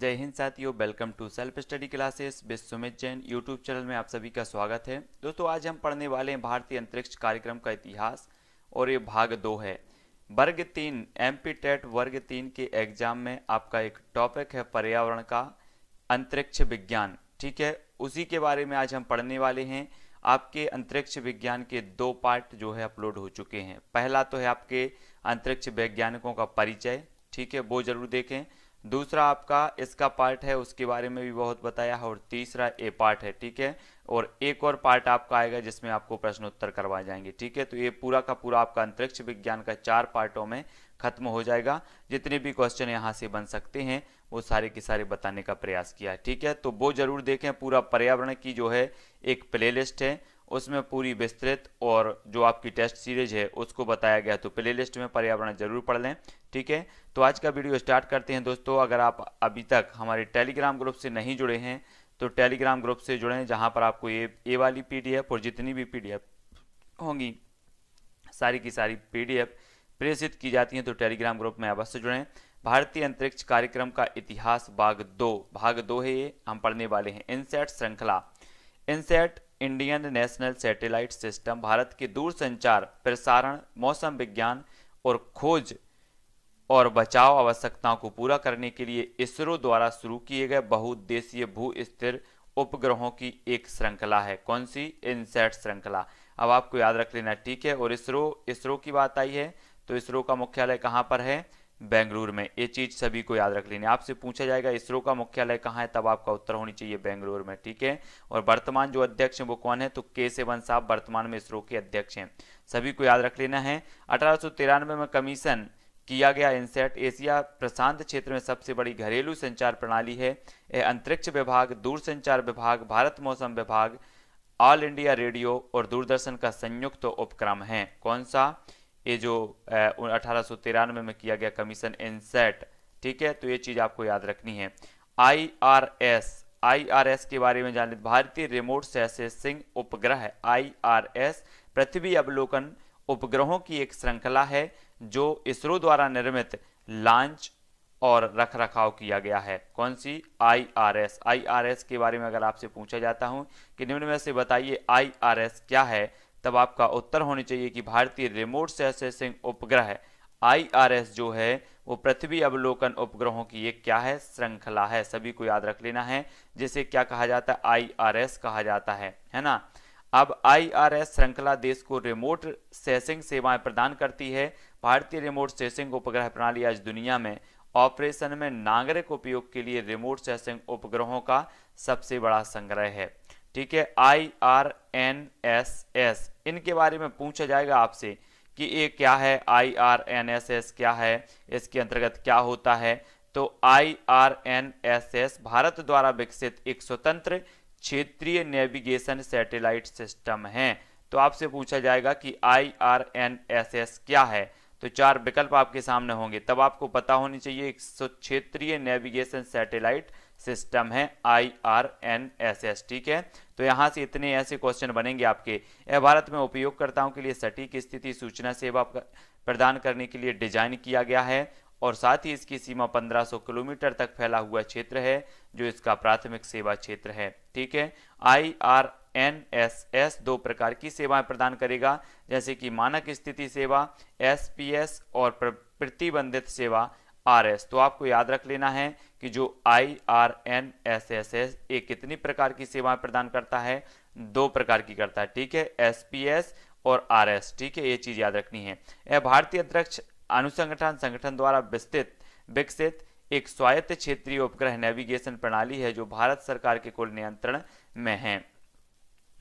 जय हिंद साथियों welcome to self study classes Vishwa Sumit Jain YouTube channel में आप सभी का स्वागत है दोस्तों आज हम पढ़ने वाले हैं भारतीय अंतरिक्ष कार्यक्रम का इतिहास और ये भाग दो है वर्ग तीन एम टेट वर्ग तीन के एग्जाम में आपका एक टॉपिक है पर्यावरण का अंतरिक्ष विज्ञान ठीक है उसी के बारे में आज हम पढ़ने वाले हैं आपके अंतरिक्ष विज्ञान के दो पार्ट जो है अपलोड हो चुके हैं पहला तो है आपके अंतरिक्ष वैज्ञानिकों का परिचय ठीक है वो जरूर देखें दूसरा आपका इसका पार्ट है उसके बारे में भी बहुत बताया और तीसरा ए पार्ट है ठीक है और एक और पार्ट आपका आएगा जिसमें आपको प्रश्न उत्तर करवाए जाएंगे ठीक है तो ये पूरा का पूरा आपका अंतरिक्ष विज्ञान का चार पार्टों में खत्म हो जाएगा जितने भी क्वेश्चन यहाँ से बन सकते हैं वो सारे के सारे बताने का प्रयास किया है ठीक है तो वो जरूर देखें पूरा पर्यावरण की जो है एक प्ले है उसमें पूरी विस्तृत और जो आपकी टेस्ट सीरीज है उसको बताया गया तो प्ले लिस्ट में पर्यावरण जरूर पढ़ लें ठीक है तो आज का वीडियो स्टार्ट करते हैं दोस्तों अगर आप अभी तक हमारे टेलीग्राम ग्रुप से नहीं जुड़े हैं तो टेलीग्राम ग्रुप से जुड़ें जहाँ पर आपको ये ए वाली पी और जितनी भी पी होंगी सारी की सारी पी प्रेषित की जाती हैं तो टेलीग्राम ग्रुप में अवश्य जुड़ें भारतीय अंतरिक्ष कार्यक्रम का इतिहास भाग दो भाग दो है ये हम पढ़ने वाले हैं इनसेट श्रृंखला INSAT Indian national satellite system Bharat के दूरसंचार प्रसारण मौसम विज्ञान और खोज और बचाव आवश्यकताओं को पूरा करने के लिए इसरो द्वारा शुरू किए गए बहुउद्देशीय भू स्थिर उपग्रहों की एक श्रृंखला है कौन सी इनसेट श्रृंखला अब आपको याद रख लेना ठीक है और इसरो इसरो की बात आई है तो इसरो का मुख्यालय कहाँ पर है बेंगलुरु में ये चीज सभी को याद रख लेनी आपसे पूछा जाएगा इसरो का मुख्यालय कहाँ है तब आपका उत्तर होनी चाहिए बेंगलुरु में ठीक है और वर्तमान जो अध्यक्ष हैं वो कौन है तो के सेवन साहब वर्तमान में इसरो के अध्यक्ष हैं सभी को याद रख लेना है अठारह में कमीशन किया गया इनसेट एशिया प्रशांत क्षेत्र में सबसे बड़ी घरेलू संचार प्रणाली है यह अंतरिक्ष विभाग दूरसंचार विभाग भारत मौसम विभाग ऑल इंडिया रेडियो और दूरदर्शन का संयुक्त तो उपक्रम है कौन सा ये जो अठारह में, में किया गया कमीशन इनसेट ठीक है तो ये चीज़ आपको याद रखनी है आईआरएस आईआरएस के बारे में जान लेते भारतीय रिमोट सेसेसिंग उपग्रह आईआरएस पृथ्वी अवलोकन उपग्रहों की एक श्रृंखला है जो इसरो द्वारा निर्मित लॉन्च और रख रखाव किया गया है कौन सी आईआरएस आईआरएस के बारे में अगर आपसे पूछा जाता हूं कि निम्न में से बताइए आईआरएस क्या है तब आपका उत्तर होना चाहिए कि भारतीय रिमोट सेसेसिंग उपग्रह आईआरएस जो है वो पृथ्वी अवलोकन उपग्रहों की ये क्या है श्रृंखला है सभी को याद रख लेना है जिसे क्या कहा जाता है आईआरएस कहा जाता है है ना अब आईआरएस श्रृंखला देश को रिमोट सेसिंग सेवाएं प्रदान करती है भारतीय रिमोट सेसिंग उपग्रह प्रणाली आज दुनिया में ऑपरेशन में नागरिक उपयोग के लिए रिमोट सेसिंग उपग्रहों का सबसे बड़ा संग्रह है ठीक है I R N S S इनके बारे में पूछा जाएगा आपसे कि ये क्या है I R N S S क्या है इसके अंतर्गत क्या होता है तो I R N S S Bharat द्वारा विकसित एक स्वतंत्र क्षेत्रीय नेविगेशन सैटेलाइट सिस्टम है तो आपसे पूछा जाएगा कि I R N S S क्या है तो चार विकल्प आपके सामने होंगे तब आपको पता होनी चाहिए एक क्षेत्रीय नेविगेशन सैटेलाइट सिस्टम है I R N S S ठीक है तो यहाँ से इतने ऐसे क्वेश्चन बनेंगे आपके भारत में उपयोगकर्ताओं के लिए सटीक स्थिति सूचना सेवा प्रदान करने के लिए डिजाइन किया गया है और साथ ही इसकी सीमा 1500 किलोमीटर तक फैला हुआ क्षेत्र है जो इसका प्राथमिक सेवा क्षेत्र है ठीक है I R N S S दो प्रकार की सेवाएं प्रदान करेगा जैसे कि मानक स्थिति सेवा एस पी एस और प्रतिबंधित सेवा आर एस तो आपको याद रख लेना है कि जो I R N S S S ये कितनी प्रकार की सेवाएं प्रदान करता है दो प्रकार की करता है ठीक है एस पी एस और आर एस ठीक है ये चीज याद रखनी है यह भारतीय अध्यक्ष अनुसंगठन संगठन द्वारा विस्तृत विकसित एक स्वायत्त क्षेत्रीय उपग्रह नेविगेशन प्रणाली है जो भारत सरकार के कुल नियंत्रण में है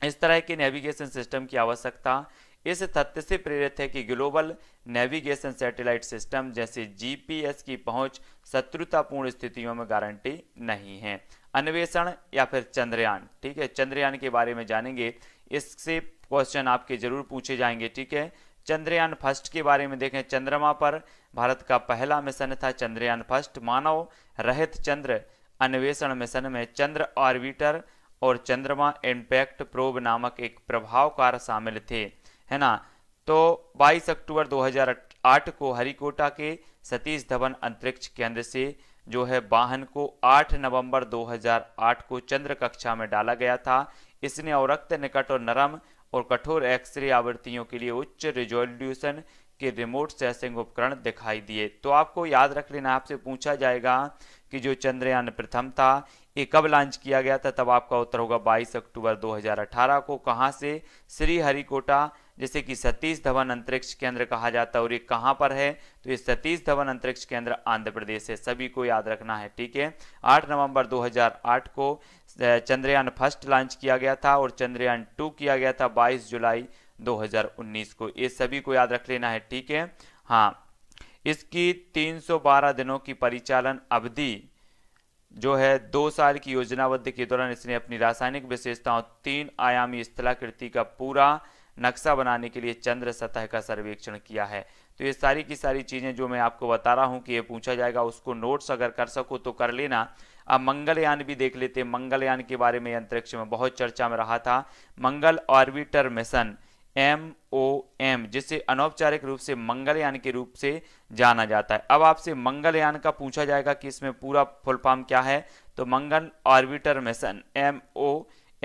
इस तरह के नेविगेशन सिस्टम की आवश्यकता इस तथ्य से प्रेरित है कि ग्लोबल नेविगेशन सैटेलाइट सिस्टम जैसे जीपीएस की पहुंच शत्रुतापूर्ण स्थितियों में गारंटी नहीं है अन्वेषण या फिर चंद्रयान ठीक है चंद्रयान के बारे में जानेंगे इससे क्वेश्चन आपके जरूर पूछे जाएंगे ठीक है चंद्रयान फर्स्ट के बारे में देखें चंद्रमा पर भारत का पहला मिशन था चंद्रयान फर्स्ट मानव रहित चंद्र अन्वेषण मिशन में चंद्र ऑर्बिटर और चंद्रमा इम्पैक्ट प्रोब नामक एक प्रभावकार शामिल थे है ना तो 22 अक्टूबर 2008 को हरिकोटा के सतीश धवन अंतरिक्ष केंद्र से जो है वाहन को 8 नवंबर 2008 को चंद्र कक्षा में डाला गया था इसने अवरक्त निकट और नरम और कठोर एक्सरे आवृत्तियों के लिए उच्च रिजोल्यूशन के रिमोट सेंसिंग उपकरण दिखाई दिए तो आपको याद रख लेना आपसे पूछा जाएगा कि जो चंद्रयान प्रथम था ये कब लॉन्च किया गया था तब आपका उत्तर होगा 22 अक्टूबर 2018 को कहां से श्रीहरिकोटा जिसे कि सतीश धवन अंतरिक्ष केंद्र कहा जाता है और ये कहाँ पर है तो ये सतीश धवन अंतरिक्ष केंद्र आंध्र प्रदेश है सभी को याद रखना है ठीक है 8 नवंबर 2008 को चंद्रयान फर्स्ट लॉन्च किया गया था और चंद्रयान टू किया गया था 22 जुलाई 2019 को ये सभी को याद रख लेना है ठीक है हाँ इसकी 312 दिनों की परिचालन अवधि जो है दो साल की योजनाबद्ध के दौरान इसने अपनी रासायनिक विशेषताओं तीन आयामी स्थलाकृति का पूरा नक्शा बनाने के लिए चंद्र सतह का सर्वेक्षण किया है तो ये सारी की सारी चीज़ें जो मैं आपको बता रहा हूँ कि ये पूछा जाएगा उसको नोट्स अगर कर सको तो कर लेना अब मंगलयान भी देख लेते हैं मंगलयान के बारे में अंतरिक्ष में बहुत चर्चा में रहा था Mangal orbiter mission M O M जिसे अनौपचारिक रूप से मंगलयान के रूप से जाना जाता है अब आपसे मंगलयान का पूछा जाएगा कि इसमें पूरा फुल फॉर्म क्या है तो Mangal orbiter mission M O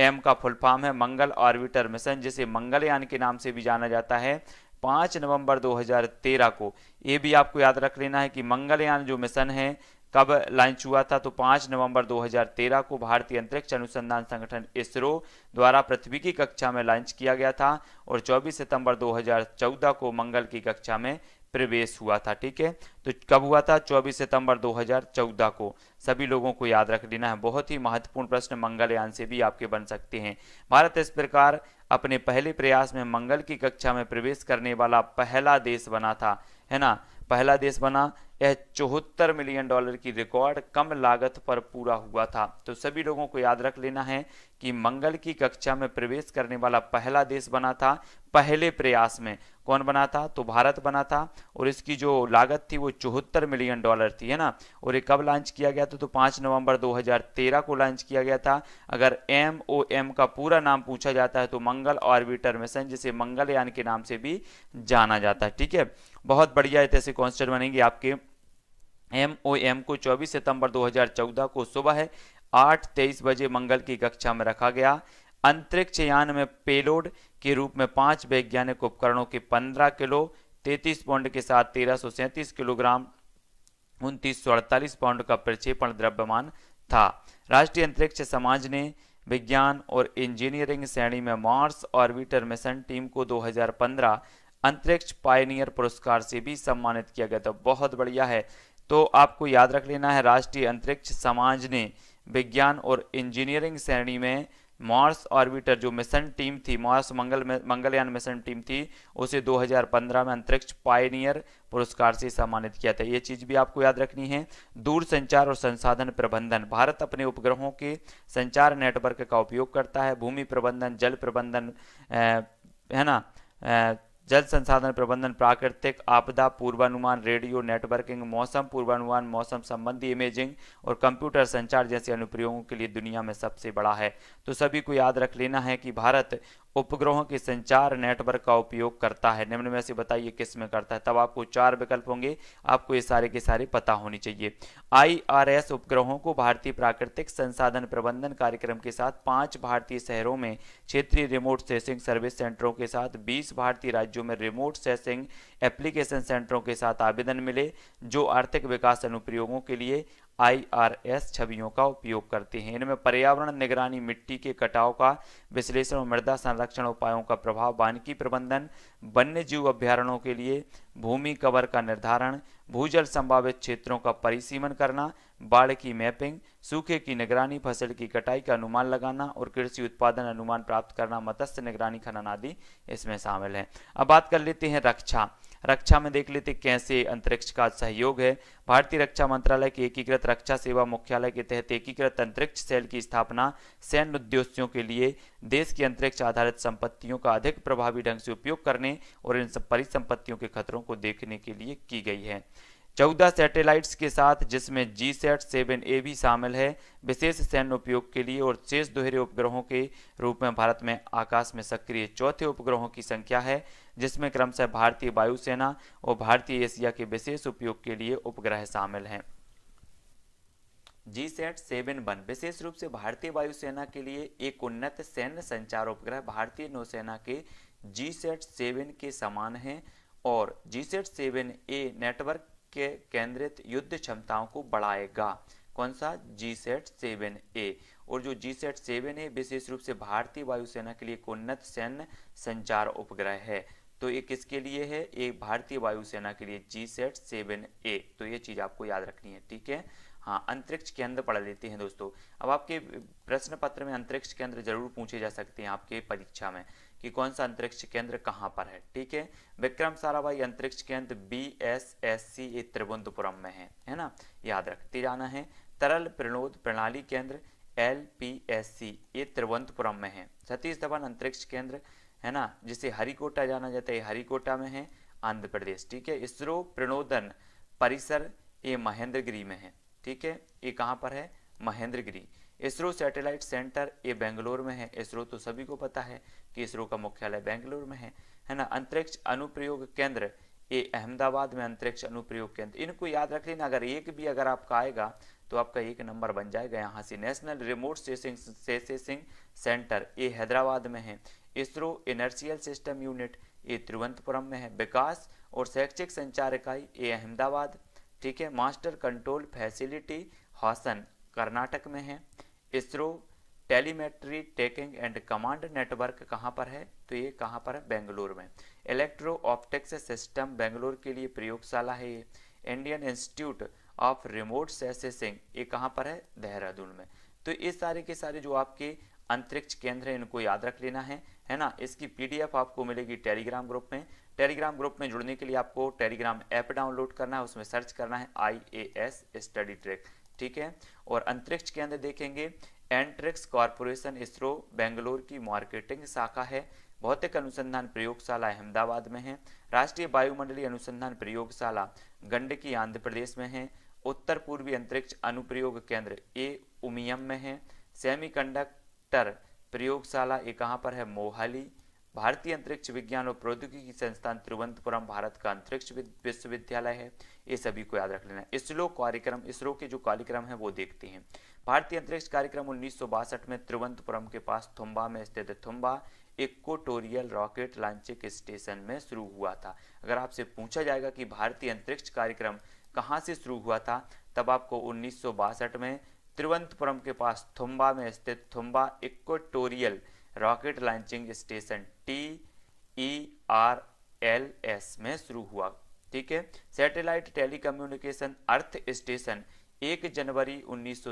M का फुल फॉर्म है मंगल ऑर्बिटर मिशन जिसे मंगलयान के नाम से भी जाना जाता है पाँच नवंबर 2013 को ये भी आपको याद रख लेना है कि मंगलयान जो मिशन है कब लॉन्च हुआ था तो 5 नवंबर 2013 को भारतीय अंतरिक्ष अनुसंधान संगठन इसरो द्वारा पृथ्वी की कक्षा में लॉन्च किया गया था और 24 सितंबर 2014 को मंगल की कक्षा में प्रवेश हुआ था ठीक है तो कब हुआ था 24 सितंबर 2014 को सभी लोगों को याद रख लेना है बहुत ही महत्वपूर्ण प्रश्न मंगलयान से भी आपके बन सकते हैं भारत इस प्रकार अपने पहले प्रयास में मंगल की कक्षा में प्रवेश करने वाला पहला देश बना था है ना पहला देश बना यह चौहत्तर मिलियन डॉलर की रिकॉर्ड कम लागत पर पूरा हुआ था तो सभी लोगों को याद रख लेना है कि मंगल की कक्षा में प्रवेश करने वाला पहला देश बना था पहले प्रयास में कौन बना था तो भारत बना था और इसकी जो लागत थी वो चौहत्तर मिलियन डॉलर थी है ना और ये कब लॉन्च किया गया था तो पाँच नवंबर 2013 को लॉन्च किया गया था अगर एम ओ एम का पूरा नाम पूछा जाता है तो मंगल ऑर्बिटर मिशन जिसे मंगलयान के नाम से भी जाना जाता है ठीक है बहुत बढ़िया ऐसे क्वेश्चन बनेंगे आपके एम ओ एम को 24 सितंबर 2014 को सुबह है आठ तेईस बजे मंगल की कक्षा में रखा गया अंतरिक्ष यान में पेलोड के रूप में पांच वैज्ञानिक उपकरणों के 15 किलो 33 पाउंड के साथ तेरह किलोग्राम उनतीस सौ अड़तालीस पाउंड का प्रक्षेपण द्रव्यमान था राष्ट्रीय अंतरिक्ष समाज ने विज्ञान और इंजीनियरिंग श्रेणी में मार्स ऑर्बिटर मिशन टीम को 2015 अंतरिक्ष पायनियर पुरस्कार से भी सम्मानित किया गया था तो बहुत बढ़िया है तो आपको याद रख लेना है राष्ट्रीय अंतरिक्ष समाज ने विज्ञान और इंजीनियरिंग श्रेणी में मार्स ऑर्बिटर जो मिशन टीम थी Mars Mangal Mangalyaan mission team थी उसे 2015 में अंतरिक्ष पायनियर पुरस्कार से सम्मानित किया था ये चीज़ भी आपको याद रखनी है दूर संचार और संसाधन प्रबंधन भारत अपने उपग्रहों के संचार नेटवर्क का उपयोग करता है भूमि प्रबंधन जल प्रबंधन है ना जल संसाधन प्रबंधन प्राकृतिक आपदा पूर्वानुमान रेडियो नेटवर्किंग मौसम पूर्वानुमान मौसम संबंधी इमेजिंग और कंप्यूटर संचार जैसे अनुप्रयोगों के लिए दुनिया में सबसे बड़ा है तो सभी को याद रख लेना है कि भारत उपग्रहों के संचार नेटवर्क का उपयोग करता है निम्न में से बताइए किस में करता है तब आपको चार विकल्प होंगे आपको ये सारे के सारे पता होने चाहिए आईआरएस उपग्रहों को भारतीय प्राकृतिक संसाधन प्रबंधन कार्यक्रम के साथ पांच भारतीय शहरों में क्षेत्रीय रिमोट सेसिंग सर्विस सेंटरों के साथ बीस भारतीय राज्यों में रिमोट सेसिंग एप्लीकेशन सेंटरों के साथ आवेदन मिले जो आर्थिक विकास अनुप्रयोगों के लिए आईआरएस छवियों का उपयोग करते हैं इनमें पर्यावरण निगरानी मिट्टी के कटाव का विश्लेषण और मृदा संरक्षण उपायों का प्रभाव वानिकी प्रबंधन वन्य जीव अभ्यारणों के लिए भूमि कवर का निर्धारण भूजल संभावित क्षेत्रों का परिसीमन करना बाढ़ की मैपिंग सूखे की निगरानी फसल की कटाई का अनुमान लगाना और कृषि उत्पादन अनुमान प्राप्त करना मत्स्य निगरानी खनन आदि इसमें शामिल है अब बात कर लेते हैं रक्षा रक्षा में देख लेते कैसे अंतरिक्ष का सहयोग है भारतीय रक्षा मंत्रालय के एकीकृत रक्षा सेवा मुख्यालय के तहत एकीकृत अंतरिक्ष सेल की स्थापना सैन्य उद्देश्यों के लिए देश की अंतरिक्ष आधारित संपत्तियों का अधिक प्रभावी ढंग से उपयोग करने और इन परिसंपत्तियों के खतरों को देखने के लिए की गई है चौदह सैटेलाइट्स के साथ जिसमें जी सेट सेवन ए भी शामिल है विशेष सैन्य उपयोग के लिए और शेष दोहरे उपग्रहों के रूप में भारत में आकाश में सक्रिय चौथे उपग्रहों की संख्या है जिसमें क्रमशः भारतीय वायुसेना और भारतीय एशिया के विशेष उपयोग के लिए उपग्रह शामिल हैं जी सेट सेवन वन विशेष रूप से भारतीय वायुसेना के लिए एक उन्नत सैन्य संचार उपग्रह भारतीय नौसेना के जी सेट सेवन के समान है और G sat seven A network के केंद्रित युद्ध क्षमताओं को बढ़ाएगा कौन सा जी सेट सेवन ए और जो जी सेट सेवन ए विशेष रूप से भारतीय वायुसेना के लिए एक उन्नत सैन्य संचार उपग्रह है तो ये किसके लिए है ये भारतीय वायुसेना के लिए जी सेट सेवन ए तो ये चीज़ आपको याद रखनी है ठीक है हाँ अंतरिक्ष केंद्र पढ़ लेते हैं दोस्तों अब आपके प्रश्न पत्र में अंतरिक्ष केंद्र जरूर पूछे जा सकते हैं आपके परीक्षा में कि कौन सा अंतरिक्ष केंद्र कहाँ पर है ठीक है विक्रम साराभाई अंतरिक्ष केंद्र B S S C A Thiruvananthapuram में है है ना याद रखते जाना है तरल प्रणोद प्रणाली केंद्र एल पी एस सी ये त्रिवंतपुरम में है सतीश धवन अंतरिक्ष केंद्र है ना जिसे हरिकोटा जाना जाता है हरिकोटा में है आंध्र प्रदेश ठीक है इसरो प्रणोदन परिसर ये महेंद्रगिरी में है ठीक है ये कहाँ पर है महेंद्रगिरी इसरो सैटेलाइट सेंटर ये बेंगलोर में है इसरो तो सभी को पता है कि इसरो का मुख्यालय बेंगलोर में है है ना अंतरिक्ष अनुप्रयोग केंद्र ये अहमदाबाद में अंतरिक्ष अनुप्रयोग केंद्र इनको याद रख लेना अगर एक भी अगर आपका आएगा तो आपका एक नंबर बन जाएगा यहाँ से national remote sensing sensing centre ये हैदराबाद में है इसरो इनर्शियल सिस्टम यूनिट ये तिरुवंतपुरम में है विकास और शैक्षिक संचार इकाई ये अहमदाबाद ठीक है master control facility Hassan Karnataka में है ISRO telemetry tracking and command network कहाँ पर है तो ये कहाँ पर है बेंगलोर में इलेक्ट्रो ऑप्टिक्स सिस्टम बेंगलोर के लिए प्रयोगशाला है ये Indian institute of remote sensing ये कहाँ पर है देहरादून में तो ये सारे के सारे जो आपके अंतरिक्ष केंद्र है इनको याद रख लेना है है ना इसकी पीडीएफ आपको मिलेगी टेलीग्राम ग्रुप में टेलीग्राम ग्रुप में जुड़ने के लिए आपको टेलीग्राम ऐप डाउनलोड करना है उसमें सर्च करना है I A S study track ठीक है और अंतरिक्ष के अंदर देखेंगे एंट्रिक्स कॉरपोरेशन इसरो बेंगलोर की मार्केटिंग शाखा है भौतिक अनुसंधान प्रयोगशाला अहमदाबाद में है राष्ट्रीय वायुमंडलीय अनुसंधान प्रयोगशाला गंडकी आंध्र प्रदेश में है उत्तर पूर्वी अंतरिक्ष अनुप्रयोग केंद्र ए उमियम में है सेमीकंडक्टर प्रयोगशाला ये कहाँ पर है मोहाली भारतीय अंतरिक्ष विज्ञान और प्रौद्योगिकी संस्थान तिरुवनंतपुरम भारत का अंतरिक्ष विश्वविद्यालय है ये सभी को याद रख लेना इसरो कार्यक्रम इसरो के जो कार्यक्रम है वो देखते हैं भारतीय अंतरिक्ष कार्यक्रम उन्नीस में तिरुवनंतपुरम के पास थुम्बा में स्थित Thumba equatorial rocket launching station में शुरू हुआ था अगर आपसे पूछा जाएगा कि भारतीय अंतरिक्ष कार्यक्रम कहाँ से शुरू हुआ था तब आपको उन्नीस में तिरुवनंतपुरम के पास थुम्बा में स्थित Thumba equatorial rocket launching station T E R L S में शुरू हुआ ठीक है सैटेलाइट टेलीकम्युनिकेशन अर्थ स्टेशन 1 जनवरी उन्नीस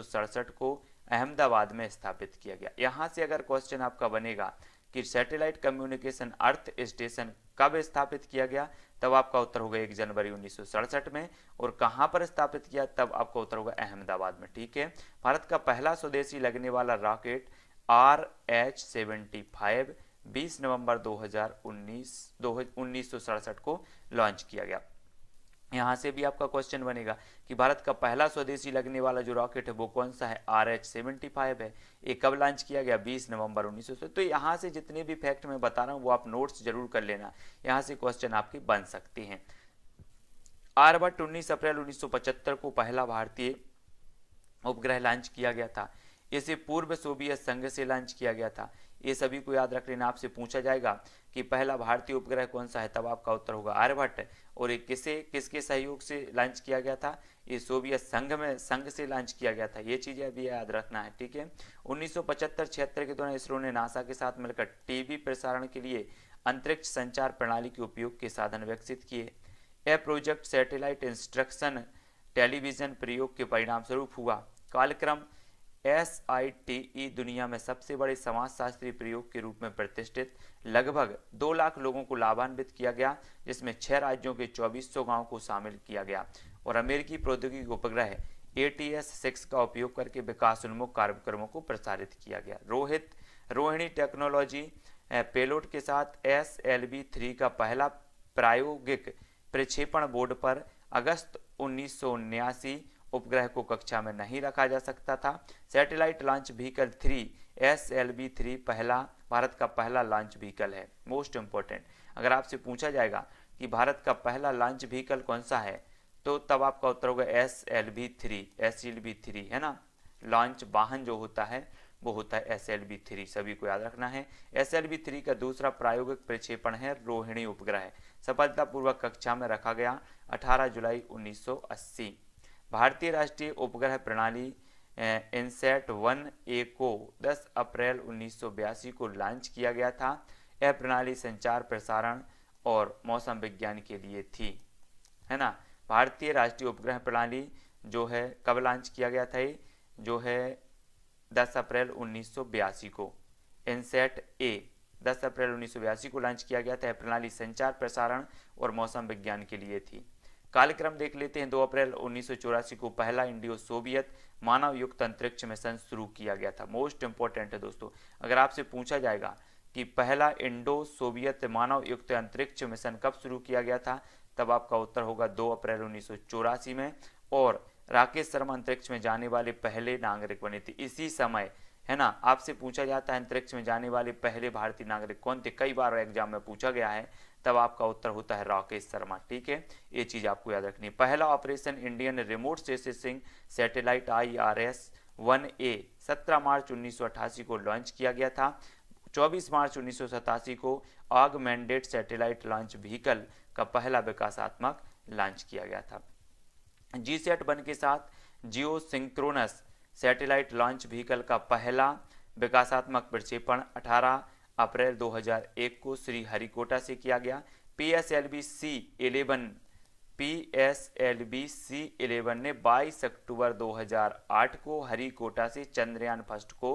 को अहमदाबाद में स्थापित किया गया यहाँ से अगर क्वेश्चन आपका बनेगा कि सैटेलाइट कम्युनिकेशन अर्थ स्टेशन कब स्थापित किया गया तब आपका उत्तर होगा एक जनवरी उन्नीस में और कहाँ पर स्थापित किया तब आपका उत्तर होगा अहमदाबाद में ठीक है भारत का पहला स्वदेशी लगने वाला rocket R H seventy five बीस नवंबर 2019 उन्नीस सौ सड़सठ को लॉन्च किया गया यहाँ से भी आपका क्वेश्चन बनेगा कि भारत का पहला स्वदेशी लगने वाला जो रॉकेट है वो कौन सा है आर एच सेवेंटी फाइव है ये कब लॉन्च किया गया 20 नवंबर उन्नीस सौ तो यहाँ से जितने भी फैक्ट मैं बता रहा हूँ वो आप नोट्स जरूर कर लेना यहाँ से क्वेश्चन आपके बन सकते हैं आरबर्ट उन्नीस अप्रैल उन्नीस को पहला भारतीय उपग्रह लॉन्च किया गया था इसे पूर्व सोवियत संघ से लॉन्च किया गया था ये सभी को याद रख लेना आपसे पूछा जाएगा कि पहला भारतीय उपग्रह कौन सा है तब आपका उत्तर होगा आर्यभट्ट और ये किसे किसके सहयोग से लॉन्च किया गया था ये सोवियत संघ में संघ से लॉन्च किया गया था ये चीजें अभी याद रखना है ठीक है पचहत्तर छिहत्तर के दौरान इसरो ने नासा के साथ मिलकर टीवी प्रसारण के लिए अंतरिक्ष संचार प्रणाली के उपयोग के साधन विकसित किए यह प्रोजेक्ट सैटेलाइट इंस्ट्रक्शन टेलीविजन प्रयोग के परिणाम स्वरूप हुआ कार्यक्रम एस आई टी ई दुनिया में सबसे बड़े समाजशास्त्री प्रयोग के रूप में प्रतिष्ठित लगभग दो लाख लोगों को लाभान्वित किया गया जिसमें छह राज्यों के 2400 गांव को शामिल किया गया और अमेरिकी प्रौद्योगिकी उपग्रह ए टी एस सिक्स का उपयोग करके विकास उन्मुख कार्यक्रमों को प्रसारित किया गया रोहित रोहिणी टेक्नोलॉजी पेलोट के साथ एस एल बी थ्री का पहला प्रायोगिक प्रक्षेपण बोर्ड पर अगस्त उन्नीस उपग्रह को कक्षा में नहीं रखा जा सकता था satellite launch vehicle three S L V three पहला भारत का पहला लॉन्च व्हीकल है मोस्ट इम्पोर्टेंट अगर आपसे पूछा जाएगा कि भारत का पहला लॉन्च व्हीकल कौन सा है तो तब आपका उत्तर होगा S L V three S L V three है ना लॉन्च वाहन जो होता है वो होता है एस एल बी थ्री सभी को याद रखना है एस एल बी थ्री का दूसरा प्रायोगिक प्रक्षेपण है रोहिणी उपग्रह सफलतापूर्वक कक्षा में रखा गया अठारह जुलाई अस्सी भारतीय राष्ट्रीय उपग्रह प्रणाली इनसेट वन ए को 10 अप्रैल उन्नीस को लॉन्च किया गया था यह प्रणाली संचार प्रसारण और मौसम विज्ञान के लिए थी है ना भारतीय राष्ट्रीय उपग्रह प्रणाली जो है कब लॉन्च किया गया था ये जो है 10 अप्रैल उन्नीस को इनसेट ए 10 अप्रैल उन्नीस को लॉन्च किया गया था यह प्रणाली संचार प्रसारण और मौसम विज्ञान के लिए थी कार्यक्रम देख लेते हैं 2 अप्रैल उन्नीस को पहला इंडियो सोवियत मानव युक्त अंतरिक्ष मिशन शुरू किया गया था मोस्ट इंपॉर्टेंट है दोस्तों अगर आपसे पूछा जाएगा कि पहला इंडो सोवियत मानव युक्त अंतरिक्ष मिशन कब शुरू किया गया था तब आपका उत्तर होगा 2 अप्रैल उन्नीस में और राकेश शर्मा अंतरिक्ष में जाने वाले पहले नागरिक बने थे इसी समय है ना आपसे पूछा जाता है अंतरिक्ष में जाने वाले पहले भारतीय नागरिक कौन थे कई बार एग्जाम में पूछा गया है तब आपका उत्तर होता है राकेश शर्मा ठीक है ये चीज़ आपको याद रखनी है पहला operation Indian remote sensing satellite I R S one A सत्रह मार्च उन्नीस को लॉन्च किया गया था 24 मार्च उन्नीस को आग मैंडेट सैटेलाइट लॉन्च व्हीकल का पहला विकासात्मक लॉन्च किया गया था जी सेट वन के साथ geosynchronous satellite launch vehicle का पहला विकासात्मक प्रक्षेपण 18 अप्रैल 2001 को श्री हरिकोटा से किया गया P S L V C eleven P S L V C eleven ने 22 अक्टूबर 2008 को हरिकोटा से चंद्रयान फर्स्ट को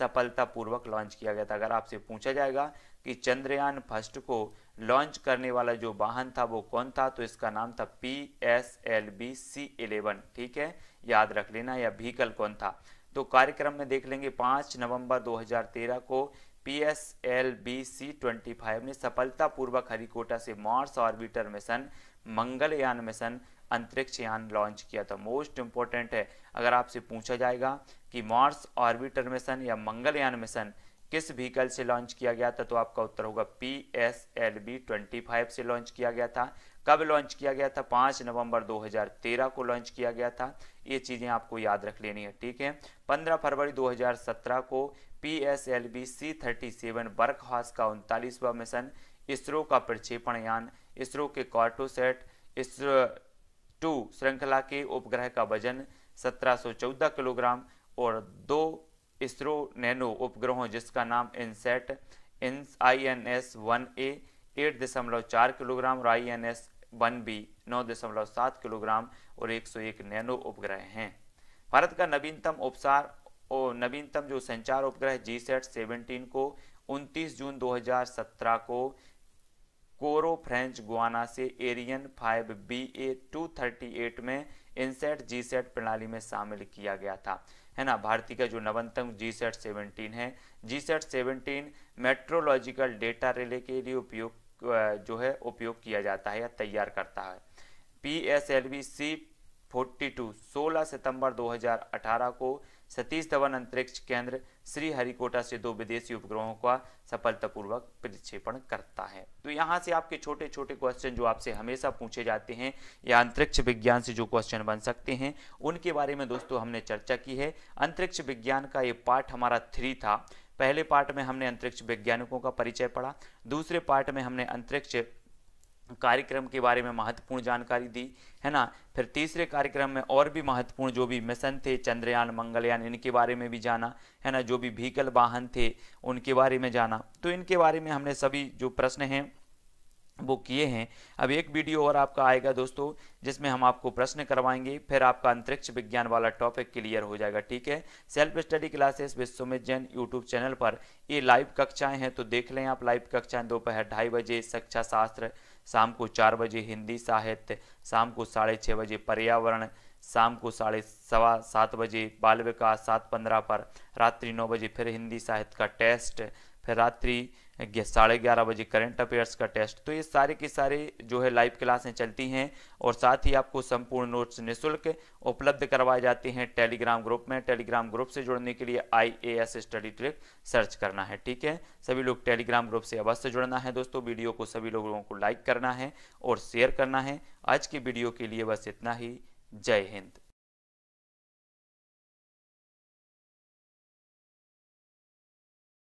सफलतापूर्वक लॉन्च किया गया था अगर आपसे पूछा जाएगा कि चंद्रयान फर्स्ट को लॉन्च करने वाला जो वाहन था वो कौन था तो इसका नाम था P S L V C eleven ठीक है याद रख लेना या व्हीकल कौन था तो कार्यक्रम में देख लेंगे पाँच नवंबर 2013 को P S L V C twenty five ने सफलतापूर्वक हरिकोटा से Mars orbiter mission Mangalyaan mission अंतरिक्ष यान लॉन्च किया था मोस्ट इम्पोर्टेंट है अगर आपसे पूछा जाएगा कि मार्स ऑर्बिटर मिशन या मंगलयान मिशन किस व्हीकल से लॉन्च किया गया था तो आपका उत्तर होगा P S L V twenty five से लॉन्च किया गया था कब लॉन्च किया गया था पाँच नवंबर 2013 को लॉन्च किया गया था ये चीज़ें आपको याद रख लेनी है ठीक है 15 फरवरी 2017 को P S L V C thirty seven बर्कहास का उनतालीसवा मिशन इसरो का प्रक्षेपण यान इसरो के कार्टोसेट इसरो टू श्रृंखला के उपग्रह का वजन 1714 किलोग्राम और दो इसरो नैनो उपग्रहों जिसका नाम इनसेट इन I N S one A eight दशमलव चार किलोग्राम और I N S one B नौ दशमलव सात किलोग्राम और 101 नैनो उपग्रह हैं भारत का नवीनतम उपसार और नवीनतम जो संचार उपग्रह जी सेट सेवनटीन को 29 जून 2017 को कोरो फ्रेंच गुआना से Ariane five B A two में इनसेट जी सेट प्रणाली में शामिल किया गया था है ना भारतीय का जो नवनतम जी सेट सेवनटीन है G sat seventeen meteorological data relay के लिए उपयोग जो है उपयोग किया जाता है या तैयार करता है P S L V C forty two सोलह सितम्बर 2018 को सतीश धवन अंतरिक्ष केंद्र श्रीहरिकोटा से दो विदेशी उपग्रहों का सफलतापूर्वक प्रक्षेपण करता है तो यहाँ से आपके छोटे छोटे क्वेश्चन जो आपसे हमेशा पूछे जाते हैं या अंतरिक्ष विज्ञान से जो क्वेश्चन बन सकते हैं उनके बारे में दोस्तों हमने चर्चा की है अंतरिक्ष विज्ञान का ये पार्ट हमारा थ्री था पहले पार्ट में हमने अंतरिक्ष वैज्ञानिकों का परिचय पढ़ा दूसरे पार्ट में हमने अंतरिक्ष कार्यक्रम के बारे में महत्वपूर्ण जानकारी दी है ना फिर तीसरे कार्यक्रम में और भी महत्वपूर्ण जो भी मिशन थे चंद्रयान मंगलयान इनके बारे में भी जाना है ना जो भी व्हीकल वाहन थे उनके बारे में जाना तो इनके बारे में हमने सभी जो प्रश्न हैं वो किए हैं अब एक वीडियो और आपका आएगा दोस्तों जिसमें हम आपको प्रश्न करवाएंगे फिर आपका अंतरिक्ष विज्ञान वाला टॉपिक क्लियर हो जाएगा ठीक है self study classes Vishwamit Jain YouTube channel पर ये लाइव कक्षाएं हैं तो देख लें आप लाइव कक्षाएं दोपहर ढाई बजे शिक्षा शास्त्र शाम को चार बजे हिंदी साहित्य शाम को साढ़े छः बजे पर्यावरण शाम को साढ़े सवा सात बजे बाल विकास सात पंद्रह पर रात्रि नौ बजे फिर हिंदी साहित्य का टेस्ट फिर रात्रि साढ़े ग्यारह बजे करंट अफेयर्स का टेस्ट तो ये सारे के सारे जो है लाइव क्लासें चलती हैं और साथ ही आपको संपूर्ण नोट्स निःशुल्क उपलब्ध करवाए जाते हैं टेलीग्राम ग्रुप में टेलीग्राम ग्रुप से जुड़ने के लिए I A S study trick search करना है ठीक है सभी लोग टेलीग्राम ग्रुप से अवश्य जुड़ना है दोस्तों वीडियो को सभी लोगों को लाइक करना है और शेयर करना है आज की वीडियो के लिए बस इतना ही जय हिंद